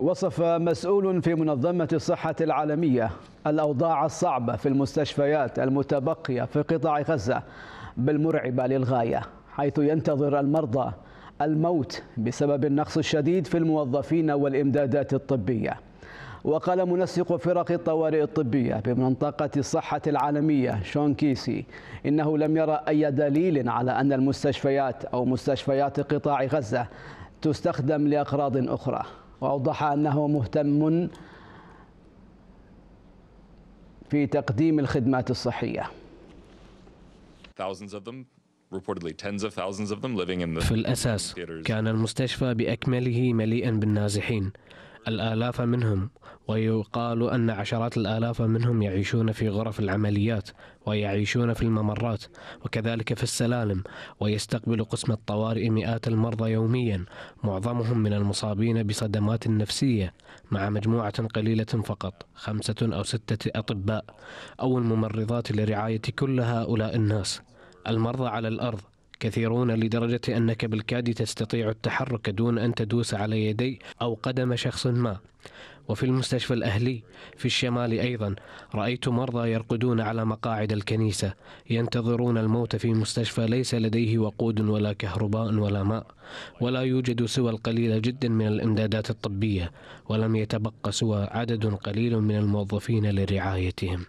وصف مسؤول في منظمة الصحة العالمية الأوضاع الصعبة في المستشفيات المتبقية في قطاع غزة بالمرعبة للغاية حيث ينتظر المرضى الموت بسبب النقص الشديد في الموظفين والإمدادات الطبية وقال منسق فرق الطوارئ الطبية بمنطقة الصحة العالمية شون كيسي إنه لم يرى أي دليل على أن المستشفيات أو مستشفيات قطاع غزة تستخدم لأقراض أخرى وأوضح أنه مهتم في تقديم الخدمات الصحية في الأساس كان المستشفى بأكمله مليئا بالنازحين الآلاف منهم ويقال أن عشرات الآلاف منهم يعيشون في غرف العمليات ويعيشون في الممرات وكذلك في السلالم ويستقبل قسم الطوارئ مئات المرضى يوميا معظمهم من المصابين بصدمات نفسية مع مجموعة قليلة فقط خمسة أو ستة أطباء أو الممرضات لرعاية كل هؤلاء الناس المرضى على الأرض كثيرون لدرجة أنك بالكاد تستطيع التحرك دون أن تدوس على يدي أو قدم شخص ما وفي المستشفى الأهلي في الشمال أيضا رأيت مرضى يرقدون على مقاعد الكنيسة ينتظرون الموت في مستشفى ليس لديه وقود ولا كهرباء ولا ماء ولا يوجد سوى القليل جدا من الإمدادات الطبية ولم يتبقى سوى عدد قليل من الموظفين لرعايتهم